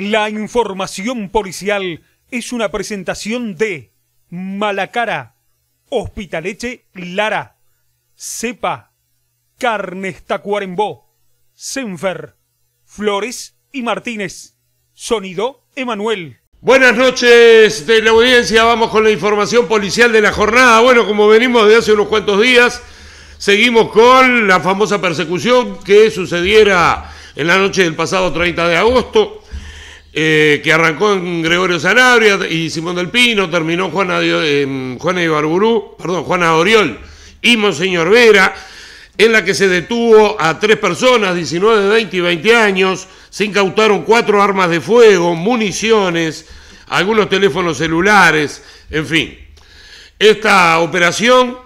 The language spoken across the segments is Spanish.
La información policial es una presentación de Malacara, Hospitaleche Lara, Cepa, Carnes Tacuarembó, Senfer, Flores y Martínez. Sonido Emanuel. Buenas noches de la audiencia, vamos con la información policial de la jornada. Bueno, como venimos de hace unos cuantos días, seguimos con la famosa persecución que sucediera en la noche del pasado 30 de agosto eh, que arrancó en Gregorio Sanabria y Simón del Pino, terminó Juana, Juana perdón, Juana Oriol y Monseñor Vera, en la que se detuvo a tres personas, 19, 20 y 20 años, se incautaron cuatro armas de fuego, municiones, algunos teléfonos celulares, en fin. Esta operación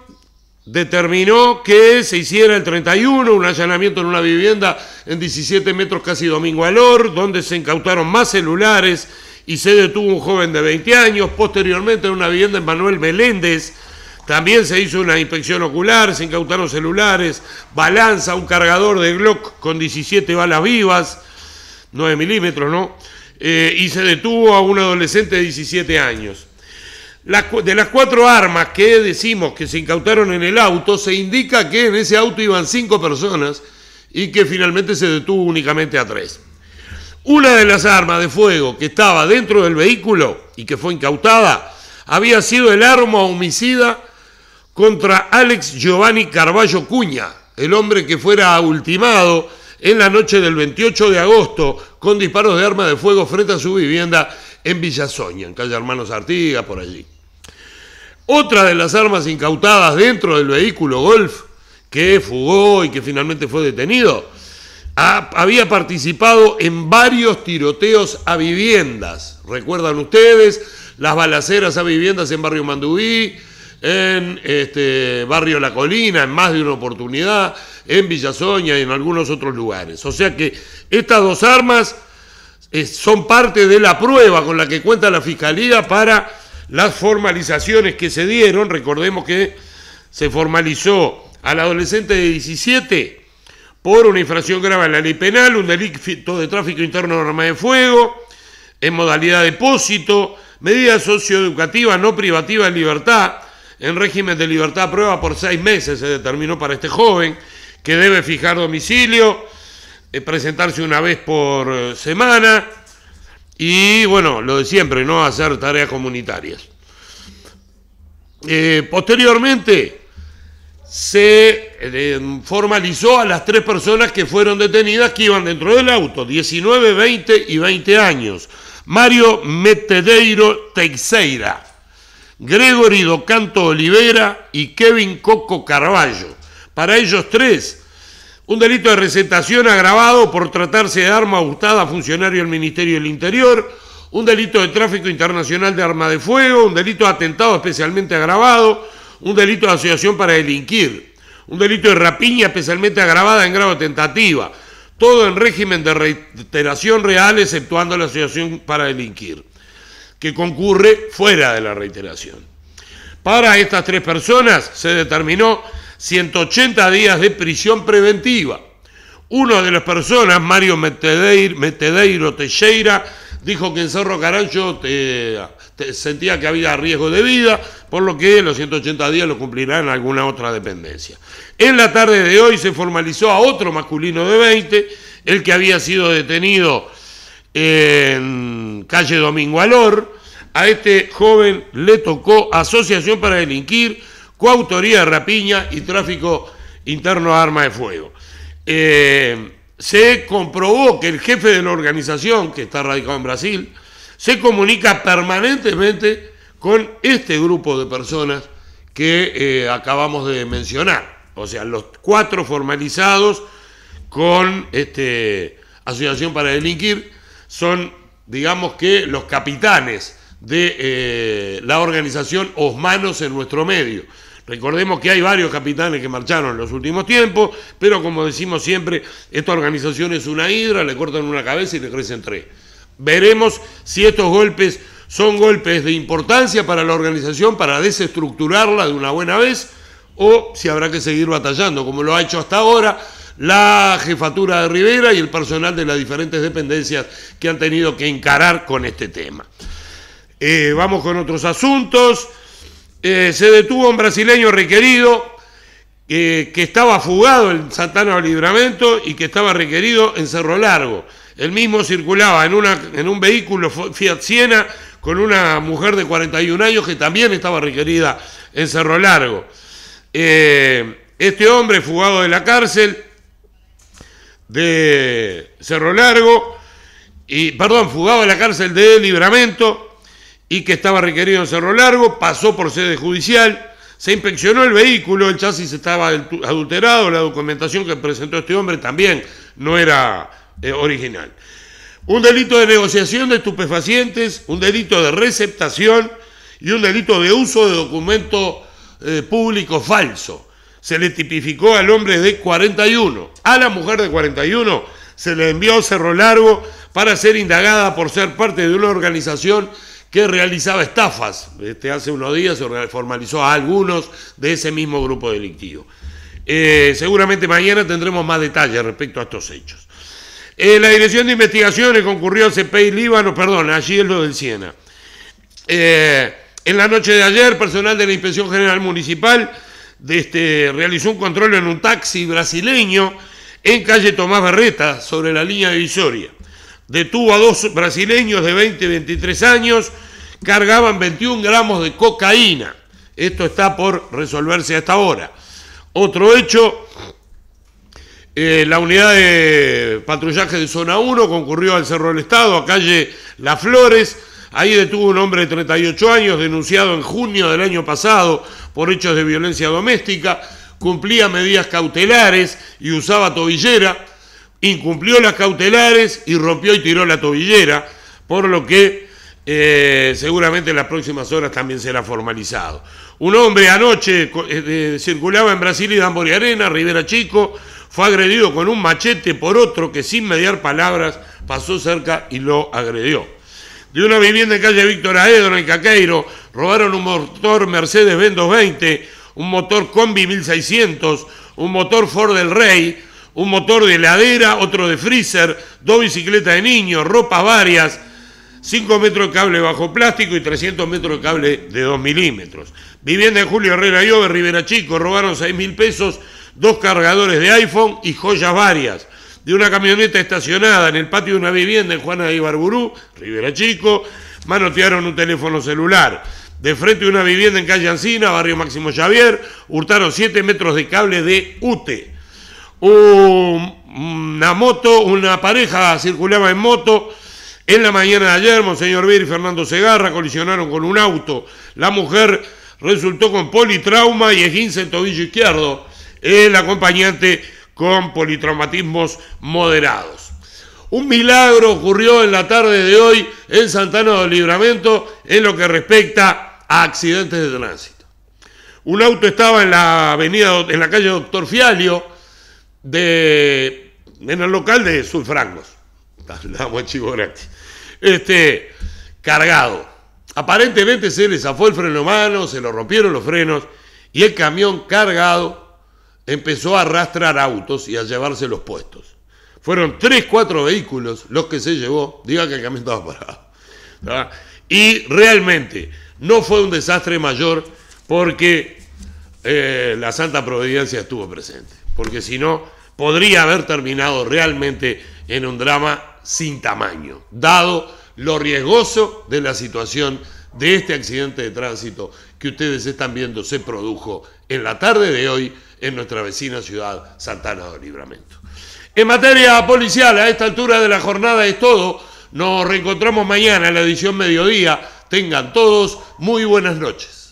determinó que se hiciera el 31 un allanamiento en una vivienda en 17 metros casi domingo Alor, donde se incautaron más celulares y se detuvo un joven de 20 años. Posteriormente en una vivienda en Manuel Meléndez también se hizo una inspección ocular, se incautaron celulares, balanza, un cargador de Glock con 17 balas vivas, 9 milímetros, ¿no? Eh, y se detuvo a un adolescente de 17 años de las cuatro armas que decimos que se incautaron en el auto, se indica que en ese auto iban cinco personas y que finalmente se detuvo únicamente a tres. Una de las armas de fuego que estaba dentro del vehículo y que fue incautada había sido el arma homicida contra Alex Giovanni Carballo Cuña, el hombre que fuera ultimado en la noche del 28 de agosto con disparos de arma de fuego frente a su vivienda en Villasoña, en calle Hermanos Artigas, por allí. Otra de las armas incautadas dentro del vehículo Golf que fugó y que finalmente fue detenido, había participado en varios tiroteos a viviendas. ¿Recuerdan ustedes? Las balaceras a viviendas en Barrio Mandubí, en este, Barrio La Colina, en más de una oportunidad, en Villasoña y en algunos otros lugares. O sea que estas dos armas eh, son parte de la prueba con la que cuenta la Fiscalía para las formalizaciones que se dieron, recordemos que se formalizó al adolescente de 17 por una infracción grave en la ley penal, un delito de tráfico interno de armas de fuego, en modalidad de depósito, medida socioeducativa no privativa de libertad, en régimen de libertad a prueba por seis meses se determinó para este joven, que debe fijar domicilio, eh, presentarse una vez por eh, semana, y bueno, lo de siempre, ¿no? Hacer tareas comunitarias. Eh, posteriormente se eh, formalizó a las tres personas que fueron detenidas que iban dentro del auto, 19, 20 y 20 años. Mario Metedeiro Teixeira, Gregory Docanto Olivera y Kevin Coco Carballo. Para ellos tres un delito de recetación agravado por tratarse de arma gustada a funcionario del Ministerio del Interior, un delito de tráfico internacional de arma de fuego, un delito de atentado especialmente agravado, un delito de asociación para delinquir, un delito de rapiña especialmente agravada en grado tentativa, todo en régimen de reiteración real exceptuando la asociación para delinquir, que concurre fuera de la reiteración. Para estas tres personas se determinó 180 días de prisión preventiva. Una de las personas, Mario Metedeir, Metedeiro Teixeira, dijo que en Cerro Carancho sentía que había riesgo de vida, por lo que los 180 días lo cumplirán en alguna otra dependencia. En la tarde de hoy se formalizó a otro masculino de 20, el que había sido detenido en calle Domingo Alor. A este joven le tocó asociación para delinquir, coautoría de rapiña y tráfico interno de armas de fuego. Eh, se comprobó que el jefe de la organización, que está radicado en Brasil, se comunica permanentemente con este grupo de personas que eh, acabamos de mencionar. O sea, los cuatro formalizados con este, Asociación para Delinquir son, digamos que, los capitanes de eh, la organización Osmanos en nuestro medio. Recordemos que hay varios capitanes que marcharon en los últimos tiempos, pero como decimos siempre, esta organización es una hidra, le cortan una cabeza y le crecen tres. Veremos si estos golpes son golpes de importancia para la organización, para desestructurarla de una buena vez, o si habrá que seguir batallando, como lo ha hecho hasta ahora la jefatura de Rivera y el personal de las diferentes dependencias que han tenido que encarar con este tema. Eh, vamos con otros asuntos. Eh, se detuvo un brasileño requerido eh, que estaba fugado en Santana de Libramento y que estaba requerido en Cerro Largo. El mismo circulaba en, una, en un vehículo Fiat Siena con una mujer de 41 años que también estaba requerida en Cerro Largo. este hombre fugado de la cárcel de Cerro Largo, y, perdón, fugado de la cárcel de Libramento, y que estaba requerido en Cerro Largo, pasó por sede judicial, se inspeccionó el vehículo, el chasis estaba adulterado, la documentación que presentó este hombre también no era eh, original. Un delito de negociación de estupefacientes, un delito de receptación y un delito de uso de documento eh, público falso. Se le tipificó al hombre de 41. A la mujer de 41 se le envió a Cerro Largo para ser indagada por ser parte de una organización que realizaba estafas. Este, hace unos días se formalizó a algunos de ese mismo grupo delictivo. Eh, seguramente mañana tendremos más detalles respecto a estos hechos. Eh, la Dirección de Investigaciones concurrió a CPI Líbano, perdón, allí es lo del Siena. Eh, en la noche de ayer, personal de la Inspección General Municipal de este, realizó un control en un taxi brasileño en calle Tomás Barreta, sobre la línea divisoria. Detuvo a dos brasileños de 20 y 23 años, cargaban 21 gramos de cocaína. Esto está por resolverse hasta ahora. Otro hecho, eh, la unidad de patrullaje de zona 1 concurrió al Cerro del Estado, a calle Las Flores. Ahí detuvo un hombre de 38 años, denunciado en junio del año pasado por hechos de violencia doméstica. Cumplía medidas cautelares y usaba tobillera incumplió las cautelares y rompió y tiró la tobillera, por lo que eh, seguramente en las próximas horas también será formalizado. Un hombre anoche eh, circulaba en Brasil y Dambori Arena, Rivera Chico, fue agredido con un machete por otro que sin mediar palabras pasó cerca y lo agredió. De una vivienda en calle Víctor Aedro, en Caqueiro, robaron un motor Mercedes-Benz 220, un motor Combi 1600, un motor Ford del Rey, un motor de heladera, otro de freezer, dos bicicletas de niño, ropa varias, 5 metros de cable bajo plástico y 300 metros de cable de 2 milímetros. Vivienda de Julio Herrera Llove, Rivera Chico, robaron 6 mil pesos, dos cargadores de iPhone y joyas varias. De una camioneta estacionada en el patio de una vivienda en Juana de Ibarburú, Rivera Chico, manotearon un teléfono celular. De frente de una vivienda en calle Ancina, barrio Máximo Xavier, hurtaron 7 metros de cable de UTE una moto, una pareja circulaba en moto. En la mañana de ayer, Monseñor Vir y Fernando Segarra colisionaron con un auto. La mujer resultó con politrauma y esguince en tobillo izquierdo. El acompañante con politraumatismos moderados. Un milagro ocurrió en la tarde de hoy en Santana del Libramento en lo que respecta a accidentes de tránsito. Un auto estaba en la avenida, en la calle Doctor Fialio, de, en el local de Sulfrangos. Este, cargado. Aparentemente se le zafó el freno mano, se lo rompieron los frenos y el camión cargado empezó a arrastrar autos y a llevarse los puestos. Fueron 3, 4 vehículos los que se llevó. Diga que el camión estaba parado. Y realmente no fue un desastre mayor porque eh, la Santa Providencia estuvo presente. Porque si no, podría haber terminado realmente en un drama sin tamaño, dado lo riesgoso de la situación de este accidente de tránsito que ustedes están viendo se produjo en la tarde de hoy en nuestra vecina ciudad Santana de Libramento. En materia policial, a esta altura de la jornada es todo. Nos reencontramos mañana en la edición mediodía. Tengan todos muy buenas noches.